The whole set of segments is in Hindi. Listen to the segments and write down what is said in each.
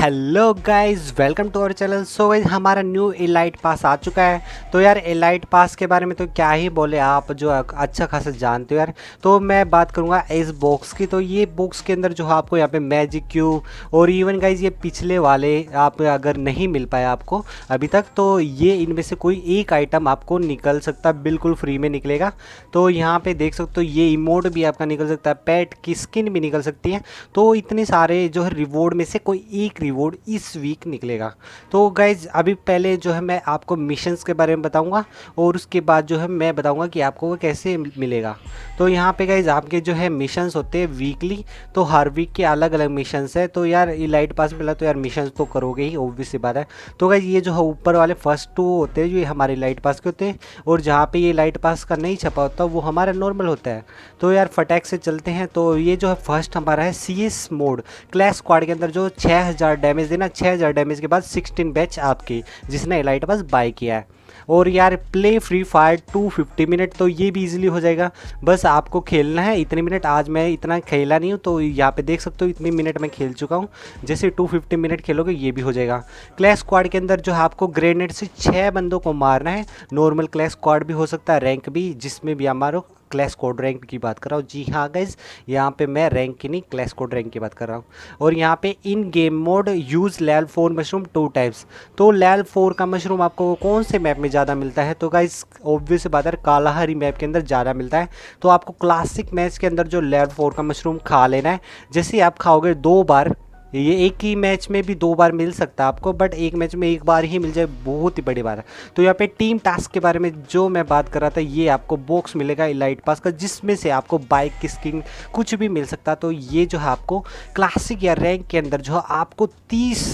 hello guys welcome to our channel so wise हमारा न्यू एलाइट पास आ चुका है तो यार एलाइट पास के बारे में तो क्या ही बोले आप जो अच्छा खासा जानते हो यार तो मैं बात करूँगा इस बॉक्स की तो ये बॉक्स के अंदर जो आपको यहाँ पे मैजिक क्यू और इवन गाइज ये पिछले वाले आप अगर नहीं मिल पाए आपको अभी तक तो ये इनमें से कोई एक आइटम आपको निकल सकता बिल्कुल फ्री में निकलेगा तो यहाँ पर देख सकते हो ये इमोट भी आपका निकल सकता है पैट की स्किन भी निकल सकती है तो इतने सारे जो है रिवॉर्ड में से कोई एक रिवॉर्ड इस वीक निकलेगा तो गाइज अभी पहले जो है मैं आपको मिशंस के बारे में बताऊँगा और उसके बाद जो है मैं बताऊँगा कि आपको वो कैसे मिलेगा तो यहाँ पे गाइज आपके जो है मिशंस होते हैं वीकली तो हर वीक के अलग अलग मिशंस है तो यार लाइट पास मिला तो यार मिशन तो करोगे ही ओबियस बात है तो गाइज ये जो है ऊपर वाले फर्स्ट टू होते हैं जो हमारे लाइट पास के होते हैं और जहाँ पे ये लाइट पास का नहीं छपा होता वो हमारा नॉर्मल होता है तो यार फटैक से चलते हैं तो ये जो है फर्स्ट हमारा है सी मोड क्लैश स्क्वाड के अंदर जो छः डैमेज देना छः हज़ार डैमेज के बाद सिक्सटीन बैच आपकी जिसने एलाइट बस बाई किया है और यार प्ले फ्री फायर 250 मिनट तो ये भी इजीली हो जाएगा बस आपको खेलना है इतने मिनट आज मैं इतना खेला नहीं हूँ तो यहाँ पे देख सकते हो इतने मिनट मैं खेल चुका हूँ जैसे 250 मिनट खेलोगे ये भी हो जाएगा क्लैश स्क्वाड के अंदर जो है आपको ग्रेनेड से छः बंदों को मारना है नॉर्मल क्लैश स्क्वाड भी हो सकता है रैंक भी जिसमें भी आप मारो क्लैश कोड रैंक की बात कर रहा हूँ जी हाँ गैस यहाँ पे मैं रैंक की नहीं क्लैश कोड रैंक की बात कर रहा हूँ और यहाँ पे इन गेम मोड यूज़ लेल फोर मशरूम टू टाइप्स तो लेल फोर का मशरूम आपको कौन से मैप में ज़्यादा मिलता है तो गाइज ऑब्वियस बात है कालाहारी मैप के अंदर ज़्यादा मिलता है तो आपको क्लासिक मैच के अंदर जो लेल फोर का मशरूम खा लेना है जैसे आप खाओगे दो बार ये एक ही मैच में भी दो बार मिल सकता है आपको बट एक मैच में एक बार ही मिल जाए बहुत ही बड़ी बात है तो यहाँ पे टीम टास्क के बारे में जो मैं बात कर रहा था ये आपको बॉक्स मिलेगा इलाइट पास का जिसमें से आपको बाइक की स्किन कुछ भी मिल सकता तो ये जो है आपको क्लासिक या रैंक के अंदर जो है आपको तीस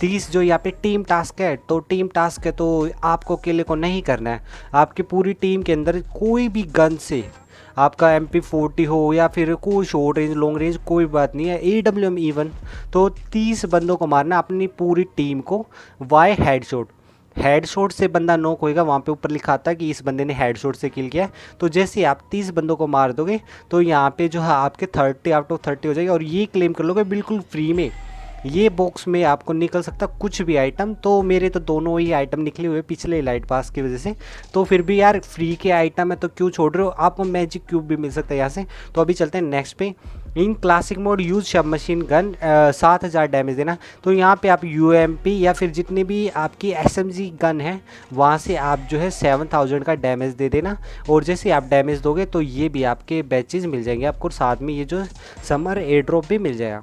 तीस जो यहाँ पे टीम टास्क है तो टीम टास्क है तो आपको अकेले को नहीं करना है आपकी पूरी टीम के अंदर कोई भी गन से आपका एम पी फोर्टी हो या फिर कोई शॉर्ट रेंज लॉन्ग रेंज कोई बात नहीं है ए डब्ल्यू एम ईवन तो तीस बंदों को मारना अपनी पूरी टीम को वाई हेड शॉट हेड शॉट से बंदा नोक होएगा वहाँ पे ऊपर लिखा था कि इस बंदे ने हेड शॉट से किल किया तो जैसे आप तीस बंदों को मार दोगे तो यहाँ पे जो है आपके थर्टी आउट ऑफ थर्टी हो जाएगी और ये क्लेम कर लोगे बिल्कुल फ्री में ये बॉक्स में आपको निकल सकता कुछ भी आइटम तो मेरे तो दोनों ही आइटम निकले हुए पिछले लाइट पास की वजह से तो फिर भी यार फ्री के आइटम है तो क्यों छोड़ रहे हो आपको मैजिक क्यूब भी मिल सकता है यहाँ से तो अभी चलते हैं नेक्स्ट पे in classic mode use sub machine gun सात हज़ार डैमेज देना तो यहाँ पे आप यू या फिर जितनी भी आपकी एस गन है वहाँ से आप जो है सेवन थाउजेंड का डैमेज दे देना और जैसे आप डैमेज दोगे तो ये भी आपके बैचेज मिल जाएंगे आपको साथ में ये जो समर एयर ड्रॉप भी मिल जाएगा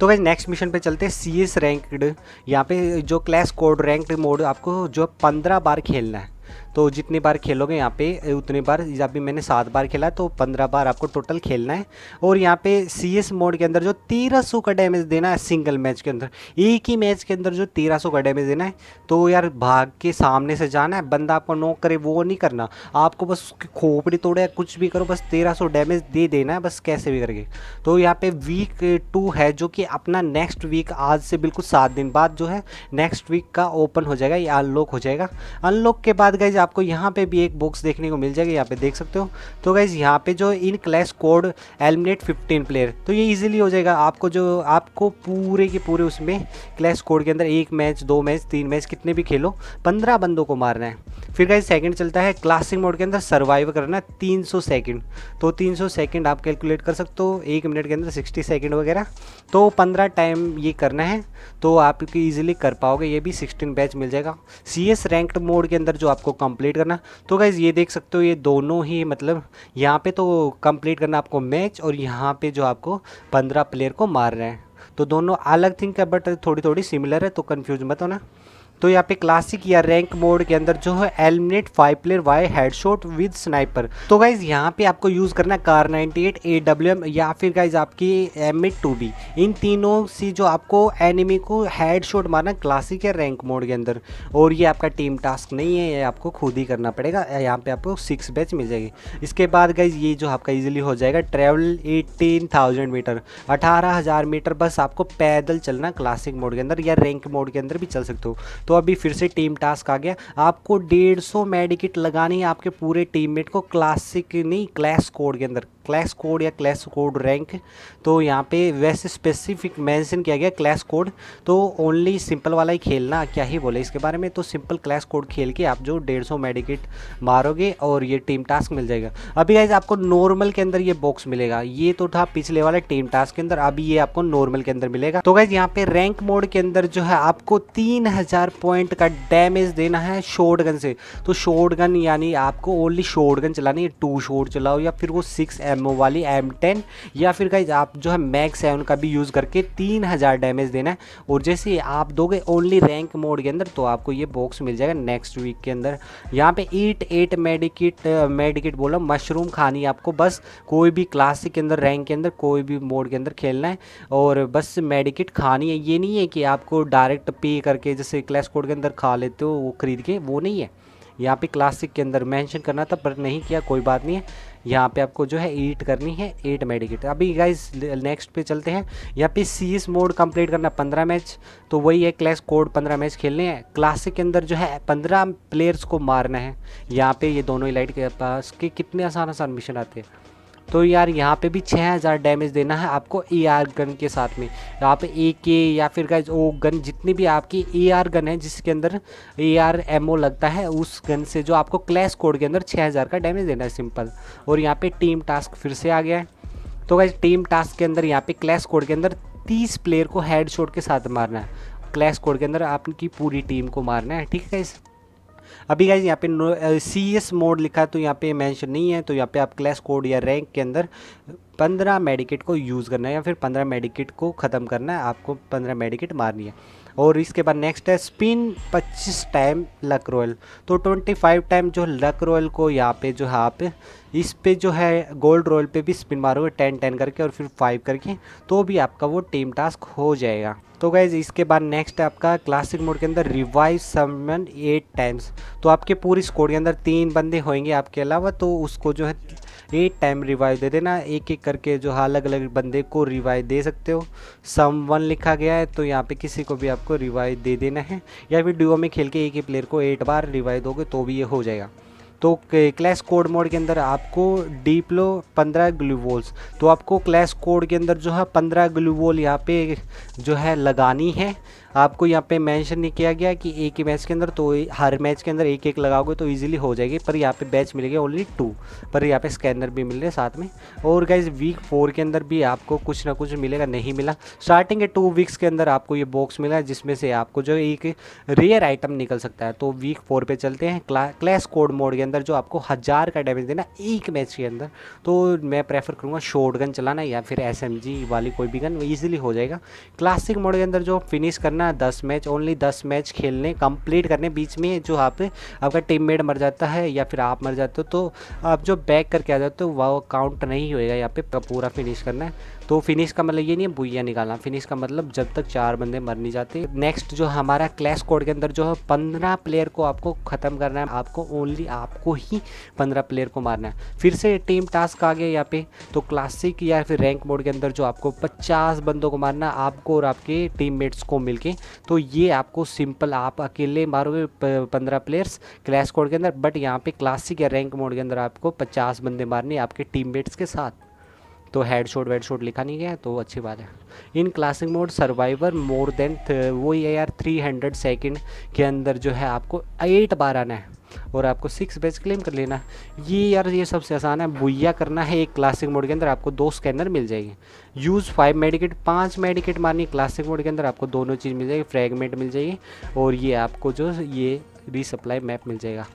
तो वैसे नेक्स्ट मिशन पे चलते हैं सी एस रैंकड यहाँ पे जो क्लास कोड रैंकड मोड आपको जो पंद्रह बार खेलना है तो जितनी बार खेलोगे यहाँ पे उतनी बार जब भी मैंने सात बार खेला तो पंद्रह बार आपको टोटल खेलना है और यहाँ पे सी एस मोड के अंदर जो तेरह सौ का डैमेज देना है सिंगल मैच के अंदर एक ही मैच के अंदर जो तेरह सौ का डैमेज देना है तो यार भाग के सामने से जाना है बंदा आपको नोक करे वो नहीं करना आपको बस उसकी खोपड़ी तोड़े कुछ भी करो बस तेरह सौ डैमेज दे देना है बस कैसे भी करके तो यहाँ पे वीक टू है जो कि अपना नेक्स्ट वीक आज से बिल्कुल सात दिन बाद जो है नेक्स्ट वीक का ओपन हो जाएगा या अनलॉक हो जाएगा अनलॉक के बाद गए आपको यहाँ पे भी एक बॉक्स देखने को मिल जाएगा यहाँ पे देख सकते हो तो गाइज़ यहाँ पे जो in clash code eliminate 15 player तो ये इजीली हो जाएगा आपको जो आपको पूरे के पूरे उसमें क्लैश कोड के अंदर एक मैच दो मैच तीन मैच कितने भी खेलो पंद्रह बंदों को मारना है फिर गाइज सेकेंड चलता है क्लासिक मोड के अंदर सर्वाइव करना है तीन सेकंड तो तीन सेकंड आप कैलकुलेट कर सकते हो एक मिनट के अंदर सिक्सटी सेकेंड वगैरह तो पंद्रह टाइम ये करना है तो आप इजीली कर पाओगे ये भी 16 बैच मिल जाएगा सी एस रैंकड मोड के अंदर जो आपको कंप्लीट करना तो गाइज़ ये देख सकते हो ये दोनों ही मतलब यहाँ पे तो कंप्लीट करना आपको मैच और यहाँ पे जो आपको 15 प्लेयर को मार रहे हैं तो दोनों अलग थिंक है बट थोड़ी थोड़ी सिमिलर है तो कन्फ्यूज मत होना तो यहाँ पे क्लासिक या रैंक मोड के अंदर जो है एलिमिनेट फाइव प्लेयर वाई हेडशॉट विद स्नाइपर तो गाइज यहाँ पे आपको यूज करना कार 98 एडब्ल्यूएम या फिर गाइज आपकी एम ए टू बी इन तीनों से जो आपको एनिमी को हेडशॉट मारना क्लासिक या रैंक मोड के अंदर और ये आपका टीम टास्क नहीं है ये आपको खुद ही करना पड़ेगा यहाँ पे आपको सिक्स बैच मिल जाएगी इसके बाद गाइज ये जो आपका इजिली हो जाएगा ट्रेवल एटीन थाउजेंड मीटर अठारह हज़ार मीटर बस आपको पैदल चलना क्लासिक मोड के अंदर या रैंक मोड के अंदर भी चल सकते हो तो तो अभी फिर से टीम टास्क आ गया आपको डेढ़ सौ मेडिकिट लगानी है आपके पूरे टीममेट को क्लासिक नहीं क्लास कोड के अंदर क्लास कोड या क्लास कोड रैंक तो यहाँ पे वैसे स्पेसिफिक मेंशन किया गया क्लास कोड तो ओनली सिंपल वाला ही खेलना क्या ही बोले इसके बारे में तो सिंपल क्लास कोड खेल के आप जो डेढ़ सौ मेडिकेट मारोगे और ये टीम टास्क मिल जाएगा अभी गाइज आपको नॉर्मल के अंदर ये बॉक्स मिलेगा ये तो था पिछले वाला टीम टास्क के अंदर अभी ये आपको नॉर्मल के अंदर मिलेगा तो गाइज यहाँ पे रैंक मोड के अंदर जो है आपको तीन हजार पॉइंट का डैमेज देना है शोर्ट गन से तो शोर्ट गन यानी आपको ओनली शोर्ट गन चलानी है टू शोर्ट चलाओ या फिर वो सिक्स एम वाली एम टेन या फिर गाइज आप जो है मैग सेवन का भी यूज़ करके तीन हज़ार डैमेज देना है और जैसे आप दोगे ओनली रैंक मोड के अंदर तो आपको ये बॉक्स मिल जाएगा नेक्स्ट वीक के अंदर यहाँ पे ईट एट मेडिकिट मेडिकिट बोला मशरूम खानी आपको बस कोई भी क्लास के अंदर रैंक के अंदर कोई भी मोड के अंदर खेलना है और बस मेडिकिट खानी है ये नहीं है कि आपको डायरेक्ट पे करके जैसे क्लैश कोड के अंदर खा लेते हो वो खरीद के वो नहीं है यहाँ पे क्लासिक के अंदर मेंशन करना था पर नहीं किया कोई बात नहीं है यहाँ पे आपको जो है एट करनी है एट मेडिकेट अभी गाइज नेक्स्ट पे चलते हैं यहाँ पे सीस मोड कंप्लीट करना पंद्रह मैच तो वही है क्लैश कोड पंद्रह मैच खेलने हैं क्लासिक के अंदर जो है पंद्रह प्लेयर्स को मारना है यहाँ पे ये दोनों लाइट के पास के कितने आसान आसान मिशन आते हैं तो यार यहाँ पे भी 6000 डैमेज देना है आपको ए आर गन के साथ में यहाँ पे ए के या फिर गाइज ओ गन जितनी भी आपकी ए आर गन है जिसके अंदर ए आर एम ओ लगता है उस गन से जो आपको क्लैश कोड के अंदर 6000 का डैमेज देना है सिंपल और यहाँ पे टीम टास्क फिर से आ गया है तो गाइज टीम टास्क के अंदर यहाँ पे क्लैश कोड के अंदर तीस प्लेयर को हेडशॉट के साथ मारना है क्लैश कोड के अंदर आपकी पूरी टीम को मारना है ठीक है इस अभी गाइज यहाँ पे सी एस मोड लिखा है तो यहाँ पे मेंशन नहीं है तो यहाँ पे आप क्लास कोड या रैंक के अंदर पंद्रह मेडिकेट को यूज़ करना है या फिर पंद्रह मेडिकेट को ख़त्म करना है आपको पंद्रह मेडिकेट मारनी है और इसके बाद नेक्स्ट है स्पिन 25 टाइम लक रॉयल तो 25 टाइम जो लक रॉयल को यहाँ पे जो है आप इस पे जो है गोल्ड रॉयल पे भी स्पिन मारोगे टेन टेन करके और फिर फाइव करके तो भी आपका वो टीम टास्क हो जाएगा तो गैज़ इसके बाद नेक्स्ट है आपका क्लासिक मोड के अंदर रिवाइव समन एट टाइम्स तो आपके पूरी स्कोर के अंदर तीन बंदे होंगे आपके अलावा तो उसको जो है एट टाइम रिवाइव दे देना एक एक करके जो है अलग अलग बंदे को रिवाइव दे सकते हो सम वन लिखा गया है तो यहाँ पे किसी को भी आप आपको रिवाइव दे देना है या फिर ड्यूओ में खेल के एक ही प्लेयर को एट बार रिवाइव दोगे तो भी ये हो जाएगा तो क्लैश कोड मोड के अंदर आपको लो पंद्रह ग्लूवोल्स तो आपको क्लैश कोड के अंदर जो है पंद्रह ग्लूवोल यहाँ पे जो है लगानी है आपको यहाँ पे मेंशन नहीं किया गया कि एक ही मैच के अंदर तो हर मैच के अंदर एक एक लगाओगे तो ईजिली हो जाएगी पर यहाँ पे बैच मिलेगा ओनली टू पर यहाँ पे स्कैनर भी मिल रहे साथ में और गाइज वीक फोर के अंदर भी आपको कुछ ना कुछ मिलेगा नहीं मिला स्टार्टिंग के टू वीक्स के अंदर आपको ये बॉक्स मिला जिसमें से आपको जो एक रेयर आइटम निकल सकता है तो वीक फोर पर चलते हैं क्ला, क्लैश कोड मोड के अंदर जो आपको हज़ार का डैमेज देना एक मैच के अंदर तो मैं प्रेफर करूँगा शॉर्ट गन चलाना या फिर एस वाली कोई भी गन ईजिली हो जाएगा क्लासिक मोड के अंदर जो फिनिश करना ना दस मैच ओनली दस मैच खेलने कंप्लीट करने बीच में जो आप आपका मेट मर जाता है या फिर आप मर जाते हो तो आप जो बैक करके आ जाते हो वह काउंट नहीं होएगा यहाँ पे पूरा फिनिश करना है तो फिनिश का मतलब ये नहीं है बुइया निकालना फिनिश का मतलब जब तक चार बंदे मर नहीं जाते नेक्स्ट जो हमारा क्लैश कोड के अंदर जो है पंद्रह प्लेयर को आपको ख़त्म करना है आपको ओनली आपको ही पंद्रह प्लेयर को मारना है फिर से टीम टास्क आ गया यहाँ पे तो क्लासिक या फिर रैंक मोड के अंदर जो आपको पचास बंदों को मारना है आपको और आपके टीम को मिल तो ये आपको सिंपल आप अकेले मारोगे पंद्रह प्लेयर्स क्लैश कोड के अंदर बट यहाँ पे क्लासिक या रैंक मोड के अंदर आपको पचास बंदे मारने आपके मेट्स के साथ तो हेड शॉट वेड शॉट लिखा नहीं गया तो अच्छी बात है in classic mode survivor more than वो ये यार हंड्रेड सेकेंड के अंदर जो है आपको एट बार आना है और आपको सिक्स बेच क्लेम कर लेना ये यार ये सबसे आसान है बुइया करना है एक क्लासिक मोड के अंदर आपको दो स्कैनर मिल जाएगी यूज़ फाइव मेडिकेट पांच मेडिकेट मारनी क्लासिक मोड के अंदर आपको दोनों चीज़ मिल जाएगी फ्रेगमेंट मिल जाएगी और ये आपको जो ये रिसप्लाई मैप मिल जाएगा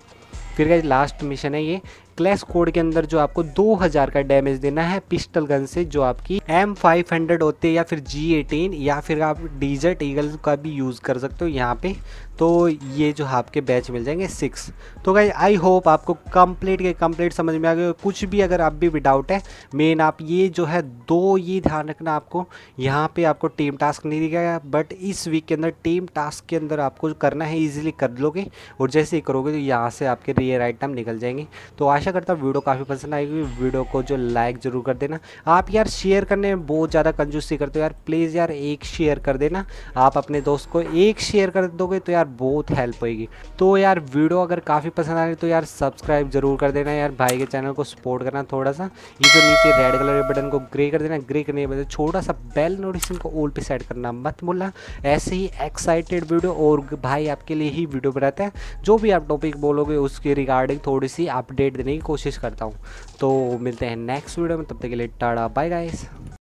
फिर क्या लास्ट मिशन है ये क्लैश कोड के अंदर जो आपको 2000 का डैमेज देना है पिस्टल गन से जो आपकी एम होती है या फिर जी या फिर आप डीजर्ट ईगल का भी यूज़ कर सकते हो यहाँ पे तो ये जो आपके बैच मिल जाएंगे सिक्स तो भाई आई होप आपको कंप्लीट के कंप्लीट समझ में आ गया कुछ भी अगर आप भी विदाउट है मेन आप ये जो है दो ये ध्यान रखना आपको यहाँ पे आपको टीम टास्क नहीं दिखाया बट इस वीक के अंदर टीम टास्क के अंदर आपको करना है इजीली कर लोगे और जैसे ही करोगे तो यहाँ से आपके रियर आइटम निकल जाएंगे तो आशा करता हूँ वीडियो काफ़ी पसंद आएगी वीडियो को जो लाइक ज़रूर कर देना आप यार शेयर करने में बहुत ज़्यादा कंजूसी करते हो यार प्लीज़ यार एक शेयर कर देना आप अपने दोस्त को एक शेयर कर दोगे तो यार बहुत हेल्प होगी तो यार वीडियो अगर काफ़ी पसंद आ रही तो यार सब्सक्राइब जरूर कर देना यार भाई के चैनल को सपोर्ट करना थोड़ा सा ये जो नीचे रेड कलर के बटन को ग्रे कर देना ग्रे करने के बदले छोटा सा बेल नोटिफिकेशन को ओल पे सेट करना मत बोलना ऐसे ही एक्साइटेड वीडियो और भाई आपके लिए ही वीडियो बनाते हैं जो भी आप टॉपिक बोलोगे उसके रिगार्डिंग थोड़ी सी अपडेट देने की कोशिश करता हूँ तो मिलते हैं नेक्स्ट वीडियो में तब तक के लिए टाड़ा बाय गाइस